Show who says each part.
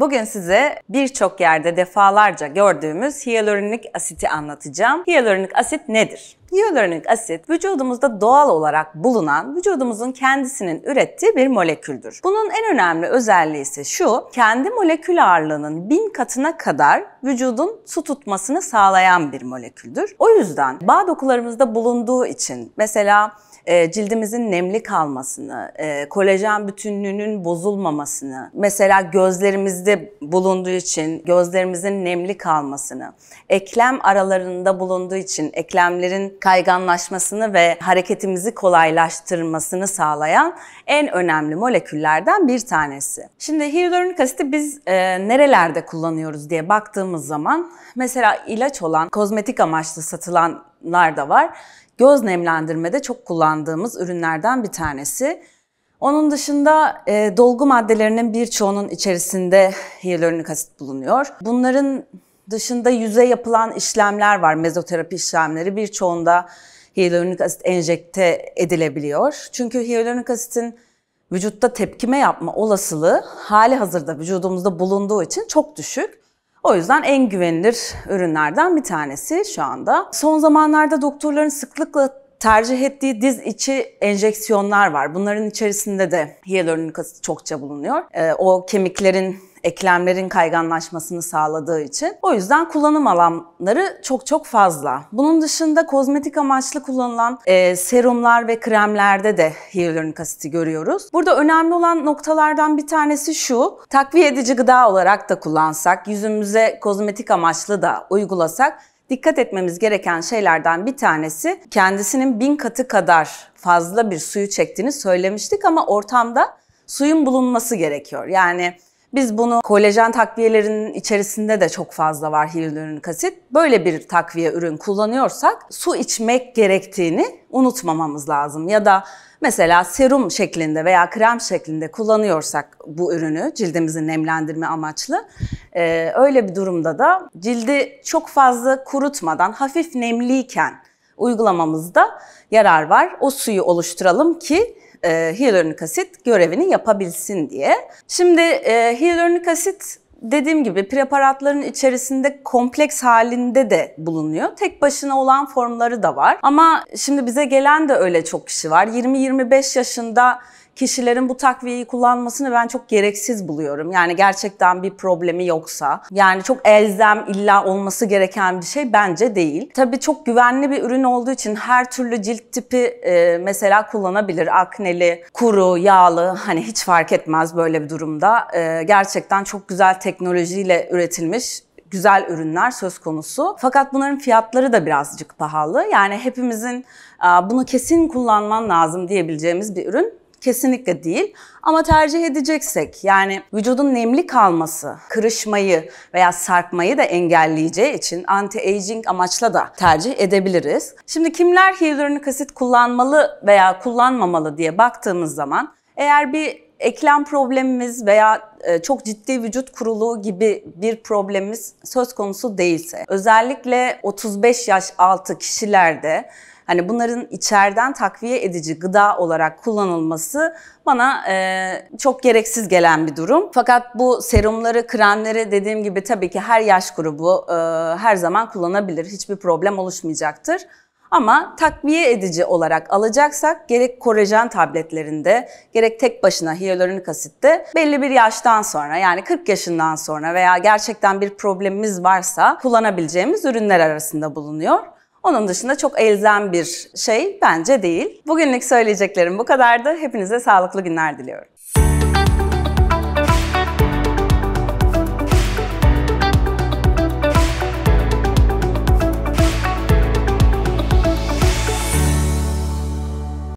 Speaker 1: Bugün size birçok yerde defalarca gördüğümüz hyaluronik asiti anlatacağım. Hyaluronik asit nedir? Hyaluronik asit vücudumuzda doğal olarak bulunan vücudumuzun kendisinin ürettiği bir moleküldür. Bunun en önemli özelliği ise şu, kendi molekül ağırlığının bin katına kadar vücudun su tutmasını sağlayan bir moleküldür. O yüzden bağ dokularımızda bulunduğu için mesela e, cildimizin nemli kalmasını, e, kolajen bütünlüğünün bozulmamasını, mesela gözlerimizde bulunduğu için gözlerimizin nemli kalmasını, eklem aralarında bulunduğu için eklemlerin kayganlaşmasını ve hareketimizi kolaylaştırmasını sağlayan en önemli moleküllerden bir tanesi. Şimdi hyaluronik asiti biz e, nerelerde kullanıyoruz diye baktığımız zaman mesela ilaç olan kozmetik amaçlı satılanlar da var. Göz nemlendirmede çok kullandığımız ürünlerden bir tanesi. Onun dışında e, dolgu maddelerinin birçoğunun içerisinde hyaluronik asit bulunuyor. Bunların dışında yüze yapılan işlemler var. Mezoterapi işlemleri birçoğunda hyaluronik asit enjekte edilebiliyor. Çünkü hyaluronik asitin vücutta tepkime yapma olasılığı hali hazırda vücudumuzda bulunduğu için çok düşük. O yüzden en güvenilir ürünlerden bir tanesi şu anda. Son zamanlarda doktorların sıklıkla tercih ettiği diz içi enjeksiyonlar var. Bunların içerisinde de hyaluronik asit çokça bulunuyor. Ee, o kemiklerin eklemlerin kayganlaşmasını sağladığı için. O yüzden kullanım alanları çok çok fazla. Bunun dışında kozmetik amaçlı kullanılan e, serumlar ve kremlerde de hyaluronik asiti görüyoruz. Burada önemli olan noktalardan bir tanesi şu. Takviye edici gıda olarak da kullansak, yüzümüze kozmetik amaçlı da uygulasak dikkat etmemiz gereken şeylerden bir tanesi kendisinin bin katı kadar fazla bir suyu çektiğini söylemiştik ama ortamda suyun bulunması gerekiyor. Yani biz bunu kolajen takviyelerinin içerisinde de çok fazla var hyaluronik asit. Böyle bir takviye ürün kullanıyorsak su içmek gerektiğini unutmamamız lazım. Ya da mesela serum şeklinde veya krem şeklinde kullanıyorsak bu ürünü cildimizi nemlendirme amaçlı e, öyle bir durumda da cildi çok fazla kurutmadan hafif nemliyken uygulamamızda yarar var. O suyu oluşturalım ki e, hyaluronik asit görevini yapabilsin diye. Şimdi e, hyaluronik asit dediğim gibi preparatların içerisinde kompleks halinde de bulunuyor. Tek başına olan formları da var. Ama şimdi bize gelen de öyle çok kişi var. 20-25 yaşında kişilerin bu takviyeyi kullanmasını ben çok gereksiz buluyorum. Yani gerçekten bir problemi yoksa. Yani çok elzem illa olması gereken bir şey bence değil. Tabii çok güvenli bir ürün olduğu için her türlü cilt tipi e, mesela kullanabilir. Akneli, kuru, yağlı hani hiç fark etmez böyle bir durumda. E, gerçekten çok güzel teknolojiyle üretilmiş güzel ürünler söz konusu. Fakat bunların fiyatları da birazcık pahalı. Yani hepimizin bunu kesin kullanman lazım diyebileceğimiz bir ürün Kesinlikle değil. Ama tercih edeceksek yani vücudun nemli kalması, kırışmayı veya sarkmayı da engelleyeceği için anti-aging amaçla da tercih edebiliriz. Şimdi kimler hyaluronik asit kullanmalı veya kullanmamalı diye baktığımız zaman eğer bir eklem problemimiz veya e, çok ciddi vücut kuruluğu gibi bir problemimiz söz konusu değilse özellikle 35 yaş altı kişilerde Hani bunların içeriden takviye edici gıda olarak kullanılması bana e, çok gereksiz gelen bir durum. Fakat bu serumları, kremleri dediğim gibi tabii ki her yaş grubu e, her zaman kullanabilir. Hiçbir problem oluşmayacaktır. Ama takviye edici olarak alacaksak gerek kolajen tabletlerinde gerek tek başına hyaluronik asitte belli bir yaştan sonra yani 40 yaşından sonra veya gerçekten bir problemimiz varsa kullanabileceğimiz ürünler arasında bulunuyor. Onun dışında çok elzem bir şey bence değil. Bugünlük söyleyeceklerim bu kadardı. Hepinize sağlıklı günler diliyorum.